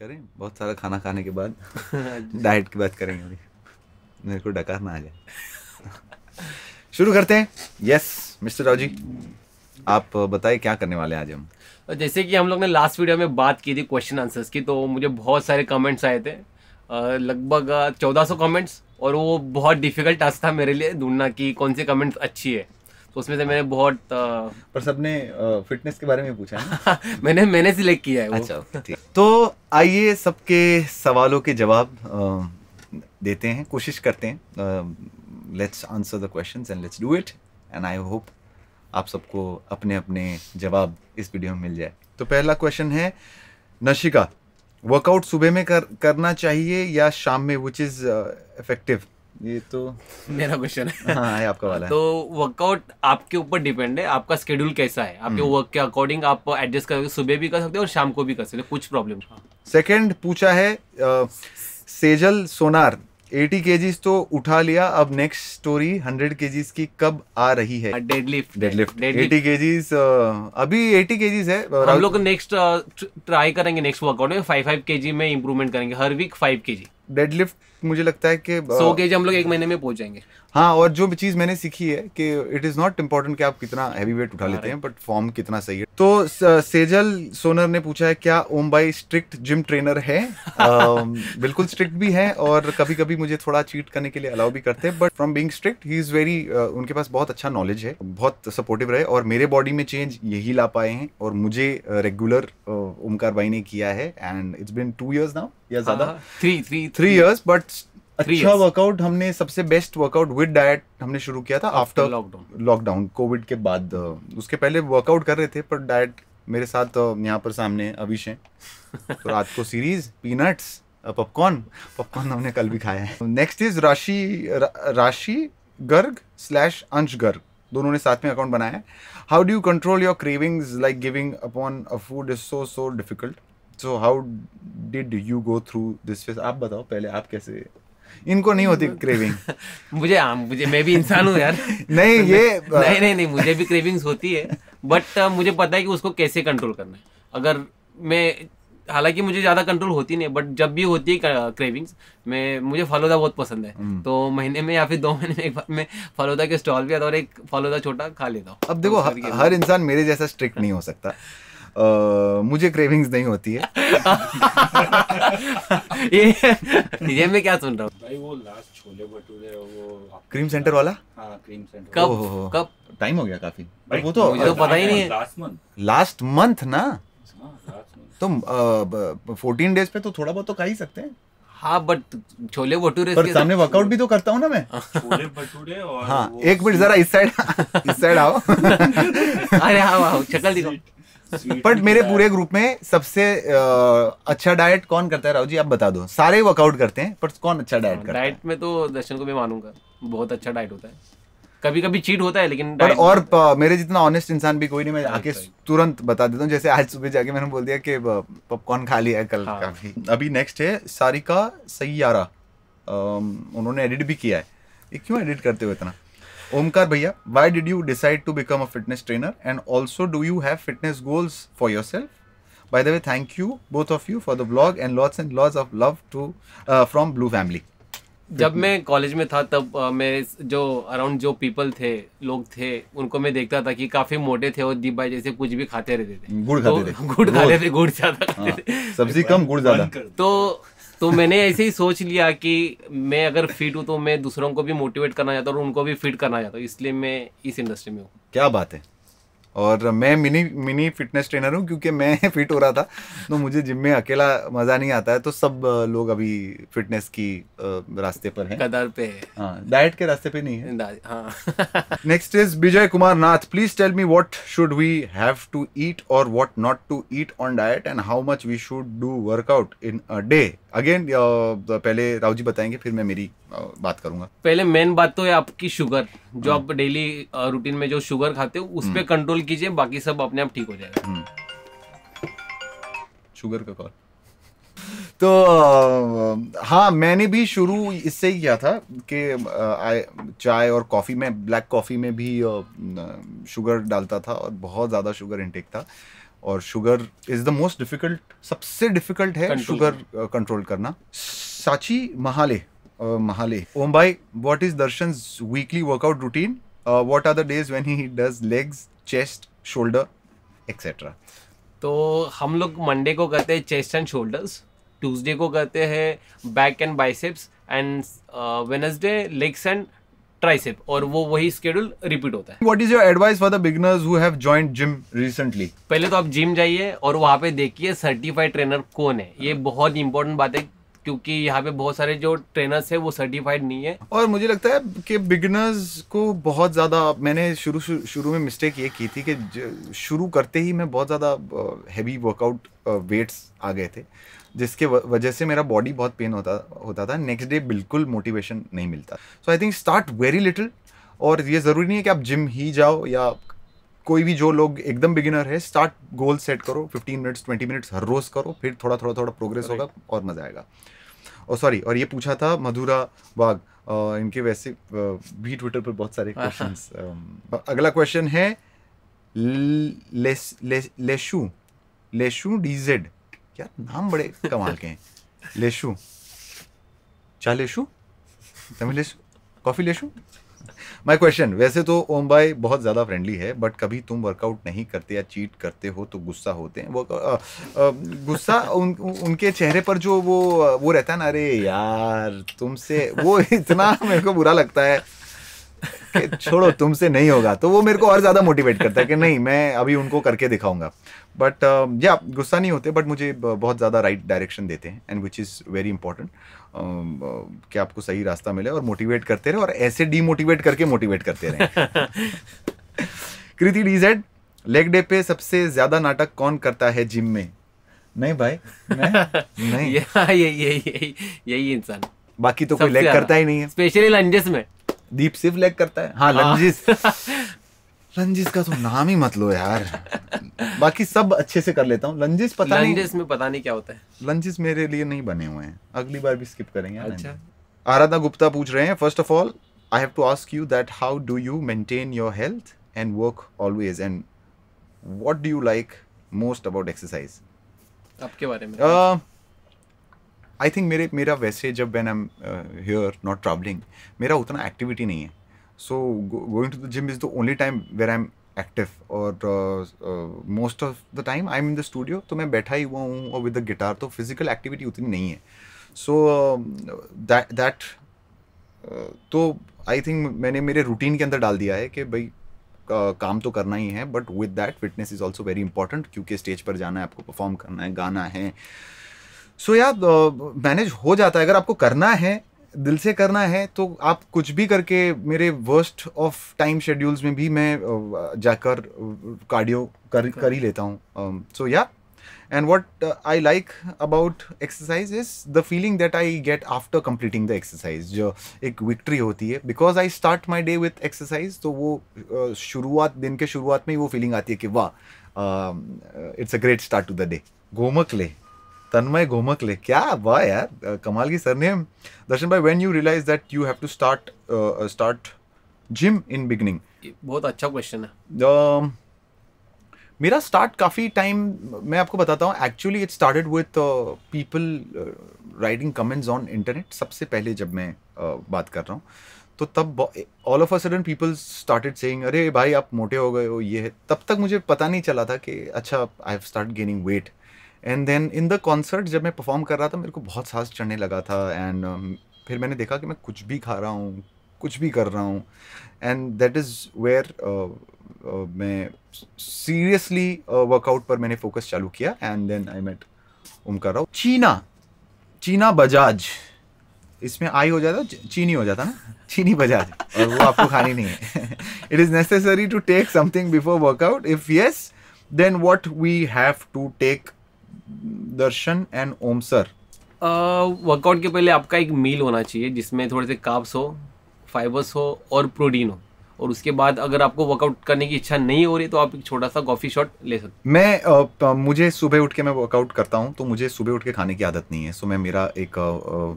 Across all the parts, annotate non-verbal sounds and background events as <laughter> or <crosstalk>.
करें बहुत सारा खाना खाने के बाद डाइट की बात करेंगे अभी मेरे को डकार ना आ जाए शुरू करते हैं यस मिस्टर राव जी आप बताइए क्या करने वाले आज हम जैसे कि हम लोग ने लास्ट वीडियो में बात की थी क्वेश्चन आंसर्स की तो मुझे बहुत सारे कमेंट्स आए थे लगभग चौदह सौ कमेंट्स और वो बहुत डिफिकल्ट टास्क था मेरे लिए ढूंढना कि कौन से कमेंट्स अच्छी है उसमें से मैंने बहुत पर सबने फिटनेस के बारे में पूछा है <laughs> मैंने मैंने सिलेक्ट किया है वो अच्छा तो आइए सबके सवालों के जवाब देते हैं कोशिश करते हैं let's answer the question and let's do it and I hope आप सबको अपने अपने जवाब इस वीडियो में मिल जाए तो पहला क्वेश्चन है नशिका वर्कआउट सुबह में कर करना चाहिए या शाम में विच इज़ इफेक्टिव uh, ये तो <laughs> मेरा क्वेश्चन है हाँ, ये आपका वाला है तो वर्कआउट आपके ऊपर डिपेंड है आपका स्केड्यूल कैसा है आपके वर्क हम्म। के अकॉर्डिंग आप एडजस्ट कर सुबह भी कर सकते हो और शाम को भी कर सकते हो कुछ प्रॉब्लम सेकंड पूछा है आ, सेजल सोनार 80 केजीज तो उठा लिया अब नेक्स्ट स्टोरी 100 केजीज की कब आ रही है डेडलिफ्ट डेडलिफ्ट 80 केजीज अभी 80 केजीज है हम लोग नेक्स्ट ट्राई करेंगे नेक्स्ट वर्कआउट में 5 5 केजी में इंप्रूवमेंट करेंगे हर वीक 5 केजी डेडलिफ्ट मुझे लगता है कि सो के हम लोग एक महीने में पहुंच जाएंगे हाँ और जो भी चीज मैंने सीखी है कि इट इज नॉट इम्पोर्टेंट कि आप कितना हैवी वेट उठा लेते हैं बट फॉर्म कितना सही है तो सेजल सोनर ने पूछा है क्या ओम बाई स्ट्रिक्ट जिम ट्रेनर है <laughs> बिल्कुल स्ट्रिक्ट भी है और कभी कभी मुझे थोड़ा चीट करने के लिए अलाउ भी करते हैं but from being strict he is very उनके पास बहुत अच्छा नॉलेज है बहुत सपोर्टिव रहे और मेरे बॉडी में चेंज यही ला पाए हैं और मुझे रेगुलर ओमकार भाई ने किया है and it's been two years now yeah हाँ, ज्यादा three three three years but अच्छा वर्कआउट हमने सबसे बेस्ट वर्कआउट विद डाइट हमने शुरू किया था आफ्टर लॉकडाउन लॉकडाउन कोविड के बाद उसके पहले वर्कआउट कर रहे थे पर डाइट मेरे साथ यहाँ पर सामने अभिष है <laughs> तो रात को सीरीज पीनट्स पॉपकॉर्न पॉपकॉर्न हमने कल भी खाया है नेक्स्ट इज राशि राशि गर्ग स्लैश अंश गर्ग दोनों ने साथ में अकाउंट बनाया है how do you control your craving like giving upon a food is so so difficult so how did you go through this phase आप बताओ पहले आप कैसे इनको नहीं होती क्रेविंग <laughs> मुझे आम हाँ, मुझे मैं भी इंसान हूँ यार <laughs> नहीं <laughs> ये नहीं नहीं नहीं मुझे भी क्रेविंग्स होती है बट uh, मुझे पता है कि उसको कैसे कंट्रोल करना है अगर मैं हालांकि मुझे ज़्यादा कंट्रोल होती नहीं बट जब भी होती है क्रेविंग्स मैं मुझे फालूदा बहुत पसंद है हम्म। तो महीने में या फिर दो महीने में एक बार मैं फालूदा के स्टॉल भी आता और एक फालूदा छोटा खा लेता हूँ अब देखो तो हर इंसान मेरे जैसा स्ट्रिक्ट नहीं हो सकता मुझे क्रेविंग्स नहीं होती है ये ये मैं क्या सुन रहा हूँ भाई वो लास्ट छोले भटूरे वो क्रीम सेंटर वाला हाँ क्रीम सेंटर कब कब टाइम हो गया काफी भाई वो तो मुझे तो पता ही नहीं है लास्ट मंथ लास्ट मंथ ना तुम फोर्टीन डेज पे तो थोड़ा बहुत तो खा ही सकते हैं हाँ बट छोले भटूरे पर सामने वर्कआउट तो- भी तो करता हूँ ना मैं छोले भटूरे और हाँ एक मिनट जरा इस साइड इस साइड आओ <laughs> अरे हाँ हाँ शक्ल दिखाओ बट मेरे पूरे ग्रुप में सबसे अच्छा डाइट कौन करता है राहुल जी आप बता दो सारे वर्कआउट करते हैं पर कौन अच्छा डाइट करता है डाइट में तो दर्शन को भी मानूंगा बहुत अच्छा डाइट होता है कभी कभी चीट होता है लेकिन पर और मेरे जितना ऑनेस्ट इंसान भी कोई नहीं मैं आके तुरंत बता देता हूँ जैसे आज सुबह जाके मैंने बोल दिया कि पॉपकॉर्न खा लिया है कल हाँ। काफी अभी नेक्स्ट है सारिका सैयारा उन्होंने एडिट भी किया है क्यों एडिट करते हो इतना ओमकार भैया why did you decide to become a fitness trainer and also do you have fitness goals for yourself by the way thank you both of you for the blog and lots and lots of love too from blue family जब मैं college में था तब आ, uh, मैं जो around जो people थे लोग थे उनको मैं देखता था कि काफी मोटे थे और दीप भाई जैसे कुछ भी खाते रहते थे गुड़ खाते तो थे गुड़ खाते थे गुड़ ज्यादा हाँ, सब्जी कम गुड़ ज्यादा तो तो मैंने ऐसे ही सोच लिया कि मैं अगर फिट हूँ तो मैं दूसरों को भी मोटिवेट करना चाहता हूँ और उनको भी फिट करना चाहता हूँ इसलिए मैं इस इंडस्ट्री में हूँ क्या बात है और मैं मिनी मिनी फिटनेस ट्रेनर हूँ क्योंकि मैं फिट <laughs> हो रहा था तो मुझे जिम में अकेला मज़ा नहीं आता है तो सब लोग अभी फिटनेस की रास्ते पर हैं कदर पे हाँ डाइट के रास्ते पे नहीं है next is Vijay Kumar Nath please tell me what should we have to eat और what not to eat on diet and how much we should do workout in a day again uh, तो पहले राव जी बताएंगे फिर मैं मेरी uh, बात करूंगा पहले मेन बात तो है आपकी शुगर जो हाँ। आप डेली रूटीन uh, में जो शुगर खाते हो उस पर कंट्रोल हम्म। कीजिए बाकी सब अपने आप ठीक हो जाएगा शुगर हम्म। का कॉल तो हाँ मैंने भी शुरू इससे ही किया था कि चाय और कॉफ़ी में ब्लैक कॉफ़ी में भी शुगर डालता था और बहुत ज़्यादा शुगर इंटेक था और sugar is the most difficult सबसे डिफिकल्ट है शुगर कंट्रोल uh, करना साची महाले uh, महाले ओम भाई what is Darshan weekly workout routine what are the days when he does legs chest shoulder etcetera तो हम लोग मंडे को करते हैं चेस्ट एंड शोल्डर्स ट्यूजडे को करते हैं back and biceps and Wednesday legs and tricep और वो वही स्केड्यूल रिपीट होता है what is your advice for the beginners who have joined gym recently पहले तो आप जिम जाइए और वहां पे देखिए सर्टिफाइड ट्रेनर कौन है ये हाँ। बहुत इंपॉर्टेंट बात है क्योंकि यहाँ पे बहुत सारे जो ट्रेनर्स है वो सर्टिफाइड नहीं है और मुझे लगता है कि बिगनर्स को बहुत ज़्यादा मैंने शुरू शुरू में मिस्टेक ये की थी कि शुरू करते ही मैं बहुत ज़्यादा हैवी वर्कआउट वेट्स आ गए थे जिसके वजह से मेरा बॉडी बहुत पेन होता होता था नेक्स्ट डे बिल्कुल मोटिवेशन नहीं मिलता so I think start very little और ये ज़रूरी नहीं है कि आप जिम ही जाओ या कोई भी जो लोग एकदम बिगिनर है स्टार्ट गोल सेट करो 15 मिनट्स 20 मिनट्स हर रोज़ करो फिर थोड़ा थोड़ा थोड़ा प्रोग्रेस होगा और मज़ा आएगा और oh, सॉरी और ये पूछा था मधुरा बाग इनके वैसे भी ट्विटर पर बहुत सारे क्वेश्चन <laughs> अगला क्वेश्चन है लेशू लेशू डी जेड यार नाम बड़े कमाल के हैं लेशु चाय लेशु तमिल लेशु कॉफ़ी लेशु माई क्वेश्चन वैसे तो ओम भाई बहुत ज़्यादा फ्रेंडली है बट कभी तुम वर्कआउट नहीं करते या चीट करते हो तो गुस्सा होते हैं वो गुस्सा उन, उनके चेहरे पर जो वो वो रहता है ना अरे यार तुमसे वो <laughs> इतना मेरे को बुरा लगता है छोड़ो तुमसे नहीं होगा तो वो मेरे को और ज़्यादा मोटिवेट करता है कि नहीं मैं अभी उनको करके दिखाऊंगा बट या uh, गुस्सा नहीं होते बट मुझे बहुत ज़्यादा राइट डायरेक्शन देते हैं and which is very important कि आपको सही रास्ता मिले और मोटिवेट करते रहे और ऐसे डीमोटिवेट करके मोटिवेट करते रहे <laughs> Kriti D Z leg day पे सबसे ज़्यादा नाटक कौन करता है जिम में नहीं भाई <laughs> नहीं यही यही यही इंसान बाकी तो कोई लेग करता ही नहीं है स्पेशली लंजेस में दीप सिर्फ लेग करता है हाँ, हाँ। रंजीत रंजीत का तो नाम ही मत लो यार बाकी सब अच्छे से कर लेता हूँ रंजीत पता नहीं लंजिस में पता नहीं क्या होता है रंजीत मेरे लिए नहीं बने हुए हैं अगली बार भी स्किप करेंगे अच्छा आराधना गुप्ता पूछ रहे हैं first of all I have to ask you that how do you maintain your health and work always and what do you like most about exercise आपके बारे में uh, आई थिंक मेरे मेरा वैसे जब when am here not travelling मेरा उतना activity नहीं है so going to the gym is the only time where I am active और most of the time I am in the studio तो मैं बैठा ही हुआ हूँ और विद द गिटार तो फिजिकल एक्टिविटी उतनी नहीं है सो दैट um, uh, तो आई थिंक मैंने मेरे रूटीन के अंदर डाल दिया है कि भाई uh, काम तो करना ही है but with that fitness is also very important क्योंकि स्टेज पर जाना है आपको परफॉर्म करना है गाना है सो या मैनेज हो जाता है अगर आपको करना है दिल से करना है तो आप कुछ भी करके मेरे वर्स्ट ऑफ टाइम शेड्यूल्स में भी मैं uh, जाकर कार्डियो uh, कर कर ही लेता हूँ so yeah and what I like about exercise is the feeling that I get after completing the exercise जो एक विक्ट्री होती है because I start my day with exercise तो वो uh, शुरुआत दिन के शुरुआत में ही वो फीलिंग आती है कि वाह it's a great start to the day गोमक ले तन्मय गोमकले क्या वाह यार कमाल की सरनेम दर्शन भाई when you realise that you have to start start gym in beginning बहुत अच्छा क्वेश्चन है मेरा स्टार्ट काफ़ी टाइम मैं आपको बताता हूँ actually it started with people writing comments on internet सबसे पहले जब मैं uh, बात कर रहा हूँ तो तब all of a sudden people started saying अरे भाई आप मोटे हो गए हो ये है तब तक मुझे पता नहीं चला था कि अच्छा I have start gaining weight and then in the concert जब मैं परफॉर्म कर रहा था मेरे को बहुत सांस चढ़ने लगा था एंड um, फिर मैंने देखा कि मैं कुछ भी खा रहा हूँ कुछ भी कर रहा हूँ एंड देट इज़ वेयर मैं सीरियसली वर्कआउट uh, पर मैंने फोकस चालू किया एंड देन आई मेट रहा हूँ चीना चीना बजाज इसमें आई हो जाता चीनी हो जाता ना चीनी बजाज और वो आपको खानी नहीं है it is necessary to take something before workout if yes then what we have to take Darshan and Om sir workout के पहले आपका एक मील होना चाहिए जिसमें थोड़े से काप्स हो फाइबर्स हो और प्रोटीन हो और उसके बाद अगर आपको वर्कआउट करने की इच्छा नहीं हो रही तो आप एक छोटा सा कॉफी शॉट ले सकते मैं आ, आ, मुझे सुबह उठ के मैं वर्कआउट करता हूँ तो मुझे सुबह उठ के खाने की आदत नहीं है सो मैं मेरा एक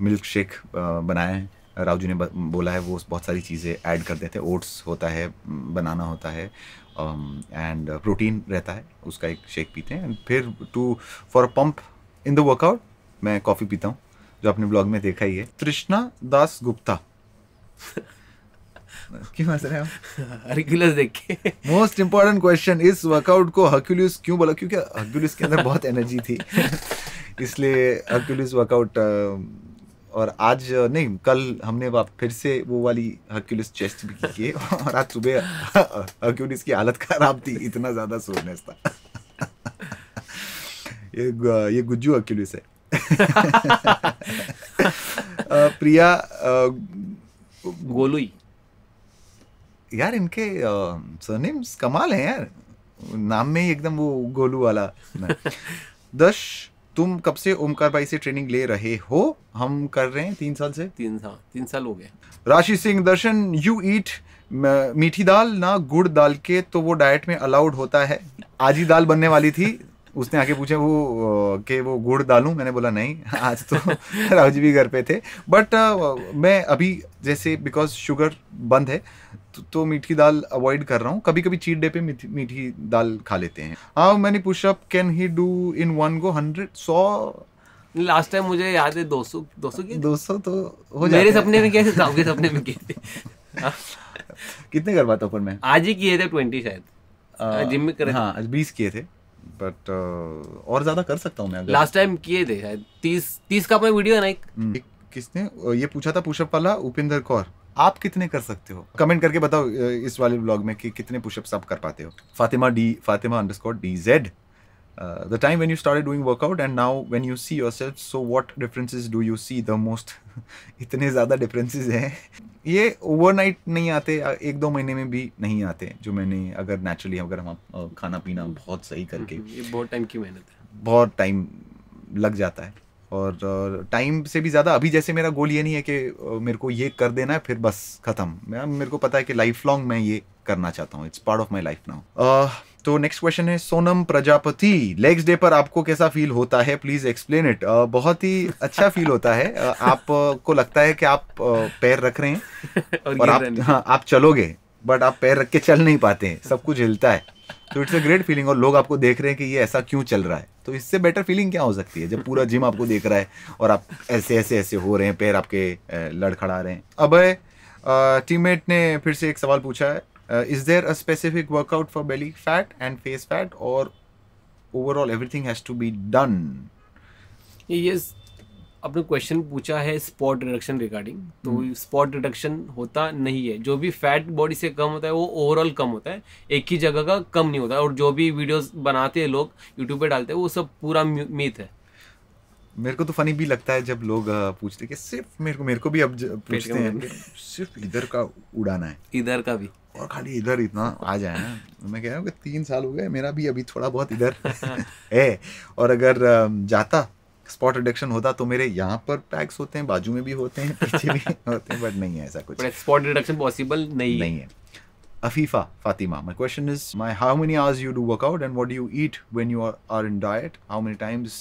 मिल्क शेक बनाया है राव जी ने बोला है वो बहुत सारी चीज़ें ऐड कर देते हैं ओट्स होता है बनाना होता है एंड um, प्रोटीन रहता है उसका एक शेक पीते हैं एंड फिर to for a pump in the workout मैं कॉफ़ी पीता हूँ जो आपने ब्लॉग में देखा ही है तृष्णा दास गुप्ता <laughs> क्यों हंस रहे <laughs> देख के मोस्ट इंपॉर्टेंट क्वेश्चन इस वर्कआउट को हरक्यूलिस क्यों बोला क्योंकि हरक्यूलिस के अंदर बहुत एनर्जी थी <laughs> इसलिए हरक्यूलिस वर्कआउट और आज नहीं कल हमने फिर से वो वाली हर्क्यूलिस चेस्ट भी की है और आज सुबह हर्क्यूलिस की हालत खराब थी इतना ज़्यादा सोरनेस था ये ये गुज्जू हर्क्यूलिस है प्रिया गोलुई यार इनके सरनेम्स कमाल हैं यार नाम में ही एकदम वो गोलू वाला <laughs> दश तुम कब से ओमकार भाई से ट्रेनिंग ले रहे हो हम कर रहे हैं तीन साल से तीन साल तीन साल हो गए राशि सिंह दर्शन यू ईट मीठी दाल ना गुड़ दाल के तो वो डाइट में अलाउड होता है आज ही दाल बनने वाली थी उसने आके पूछा वो के वो गुड़ डालू मैंने बोला नहीं आज तो <laughs> राहुल जी भी घर पे थे बट मैं अभी जैसे बिकॉज शुगर बंद है तो, तो मीठी दाल अवॉइड कर रहा हूँ कभी कभी चीट डे पे मीठी दाल खा लेते हैं how many pushup can he do in one go hundred सौ लास्ट टाइम मुझे याद है दो सौ दो सौ दो सौ तो हो मेरे सपने में कैसे सपने में थे <laughs> कितने कर पाता ऊपर मैं आज ही किए थे ट्वेंटी शायद जिम में कर हाँ बीस किए थे बट uh, और ज्यादा कर सकता हूँ मैं लास्ट टाइम किए थे तीस तीस का अपना वीडियो है ना एक हम्म। किसने ये पूछा था पुषप वाला उपेंद्र कौर आप कितने कर सकते हो कमेंट करके बताओ इस वाले ब्लॉग में कि कितने पुशअप्स आप कर पाते हो Fatima D Fatima underscore D Z uh, the time when you started doing workout and now when you see yourself so what differences do you see the most <laughs> इतने ज़्यादा differences हैं ये overnight नहीं आते एक दो महीने में भी नहीं आते जो मैंने अगर naturally अगर हम खाना पीना बहुत सही करके हम्म, ये बहुत time की मेहनत है बहुत time लग जाता है और टाइम से भी ज़्यादा अभी जैसे मेरा गोल ये नहीं है कि मेरे को ये कर देना है फिर बस ख़त्म मेरे को पता है कि लाइफ लॉन्ग मैं ये करना चाहता हूँ it's part of my life now तो नेक्स्ट क्वेश्चन है सोनम प्रजापति लेग्स डे पर आपको कैसा फील होता है प्लीज एक्सप्लेन इट बहुत ही अच्छा फील होता है आपको लगता है कि आप पैर रख रहे हैं <laughs> और, और आप हाँ आप चलोगे बट आप पैर रख के चल नहीं पाते हैं सब कुछ हिलता है तो इट्स अ ग्रेट फीलिंग और लोग आपको देख रहे हैं कि ये ऐसा क्यों चल रहा है तो इससे बेटर फीलिंग क्या हो सकती है जब पूरा जिम आपको देख रहा है और आप ऐसे ऐसे ऐसे हो रहे हैं पैर आपके लड़खड़ा रहे हैं अब टीममेट ने फिर से एक सवाल पूछा है Uh, is there a specific workout for belly fat and face fat or overall everything has to be done ये आपने क्वेश्चन पूछा है स्पॉट रिडक्शन रिगार्डिंग तो स्पॉट hmm. रिडक्शन होता नहीं है जो भी फैट बॉडी से कम होता है वो ओवरऑल कम होता है एक ही जगह का कम नहीं होता और जो भी वीडियोस बनाते हैं लोग यूट्यूब पे डालते हैं वो सब पूरा मीथ है मेरे को तो फनी भी लगता है जब लोग पूछते हैं कि सिर्फ मेरे को मेरे को भी अब पूछते हैं सिर्फ इधर का उड़ाना है इधर का भी और खाली इधर इतना आ जाए ना तो मैं कह रहा हूँ कि तीन साल हो गए मेरा भी अभी थोड़ा बहुत इधर <laughs> है और अगर जाता स्पॉट रिडक्शन होता तो मेरे यहाँ पर पैक्स होते हैं बाजू में भी होते हैं पीछे भी <laughs> होते हैं बट नहीं है ऐसा कुछ स्पॉट रिडक्शन पॉसिबल नहीं नहीं है Afifa Fatima my question is my how many hours you do workout and what do you eat when you are, are in diet? How many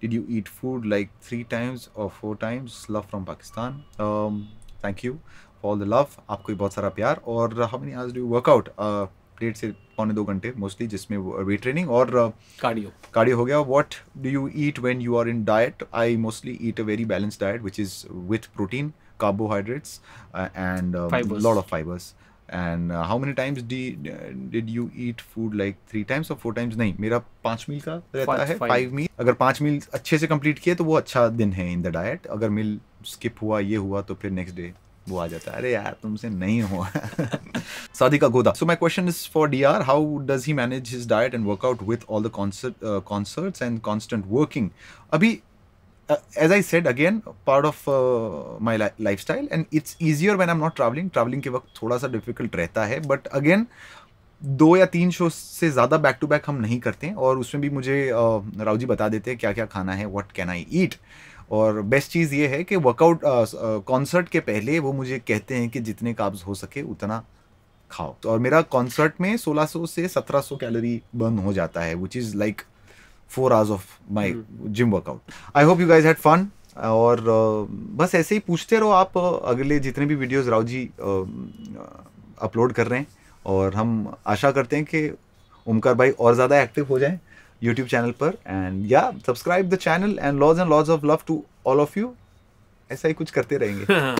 did you eat food like three times or four times love from pakistan um, thank you for all the love aapko bhi bahut sara pyar or how many hours do you work out uh date se pone 2 ghante mostly jisme uh, weight training or uh, cardio cardio ho what do you eat when you are in diet i mostly eat a very balanced diet which is with protein carbohydrates uh, and a um, lot of fibers and how many times the did you eat food like three times और four times नहीं मेरा पाँच मील का रहता five, है five मील अगर पाँच मील अच्छे से कंप्लीट किए तो वो अच्छा दिन है इन द डाइट अगर मील स्किप हुआ ये हुआ तो फिर नेक्स्ट डे वो आ जाता है अरे यार तुमसे नहीं हुआ <laughs> शादी का गोदा so my question is for D R how does he manage his diet and workout with all the concert concerts and constant working अभी uh, as I said again, part of uh, my li lifestyle, and it's easier when I'm not traveling. Traveling के वक्त थोड़ा सा difficult रहता है, but again दो या तीन शो से ज़्यादा बैक टू बैक हम नहीं करते हैं और उसमें भी मुझे uh, राव जी बता देते हैं क्या क्या खाना है व्हाट कैन आई ईट और बेस्ट चीज़ ये है कि वर्कआउट कॉन्सर्ट uh, uh, के पहले वो मुझे कहते हैं कि जितने काब्स हो सके उतना खाओ तो और मेरा कॉन्सर्ट में 1600 से 1700 कैलोरी बर्न हो जाता है which is like four hours of my gym workout I hope you guys had fun और uh, बस ऐसे ही पूछते रहो आप uh, अगले जितने भी videos Rao ji upload um, uh, कर रहे हैं और हम आशा करते हैं कि ओमकार भाई और ज़्यादा एक्टिव हो जाएं यूट्यूब चैनल पर एंड या subscribe the channel and lots and lots of love to all of you ऐसा ही कुछ करते रहेंगे <laughs>